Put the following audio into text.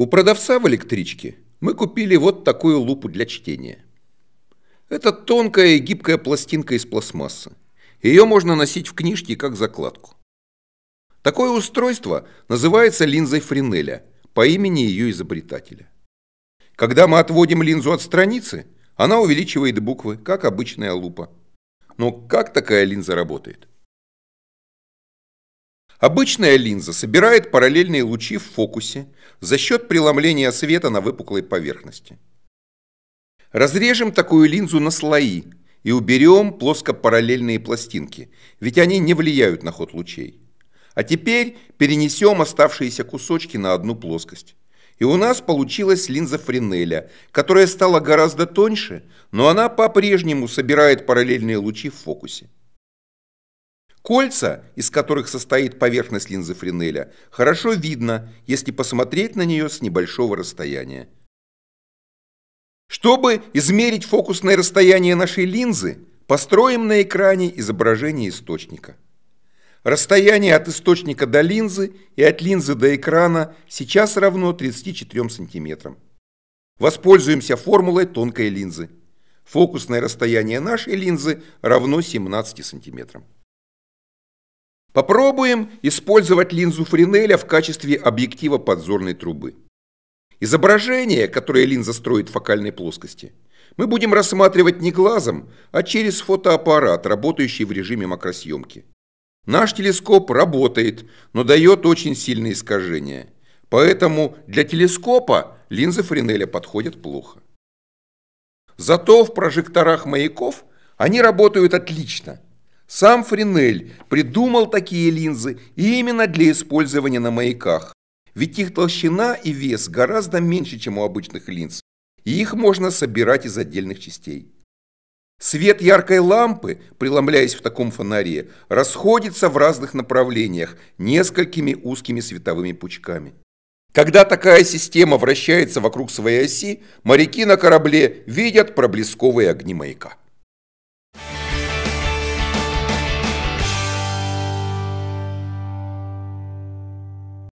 У продавца в электричке мы купили вот такую лупу для чтения. Это тонкая и гибкая пластинка из пластмассы. Ее можно носить в книжке как закладку. Такое устройство называется линзой Френеля по имени ее изобретателя. Когда мы отводим линзу от страницы, она увеличивает буквы, как обычная лупа. Но как такая линза работает? Обычная линза собирает параллельные лучи в фокусе за счет преломления света на выпуклой поверхности. Разрежем такую линзу на слои и уберем плоскопараллельные пластинки, ведь они не влияют на ход лучей. А теперь перенесем оставшиеся кусочки на одну плоскость. И у нас получилась линза Френеля, которая стала гораздо тоньше, но она по-прежнему собирает параллельные лучи в фокусе. Кольца, из которых состоит поверхность линзы Френеля, хорошо видно, если посмотреть на нее с небольшого расстояния. Чтобы измерить фокусное расстояние нашей линзы, построим на экране изображение источника. Расстояние от источника до линзы и от линзы до экрана сейчас равно 34 сантиметрам. Воспользуемся формулой тонкой линзы. Фокусное расстояние нашей линзы равно 17 сантиметрам. Попробуем использовать линзу Френеля в качестве объектива подзорной трубы. Изображение, которое линза строит в фокальной плоскости, мы будем рассматривать не глазом, а через фотоаппарат, работающий в режиме макросъемки. Наш телескоп работает, но дает очень сильные искажения. Поэтому для телескопа линзы Френеля подходят плохо. Зато в прожекторах маяков они работают отлично – сам Френель придумал такие линзы именно для использования на маяках. Ведь их толщина и вес гораздо меньше, чем у обычных линз, и их можно собирать из отдельных частей. Свет яркой лампы, преломляясь в таком фонаре, расходится в разных направлениях несколькими узкими световыми пучками. Когда такая система вращается вокруг своей оси, моряки на корабле видят проблесковые огни маяка.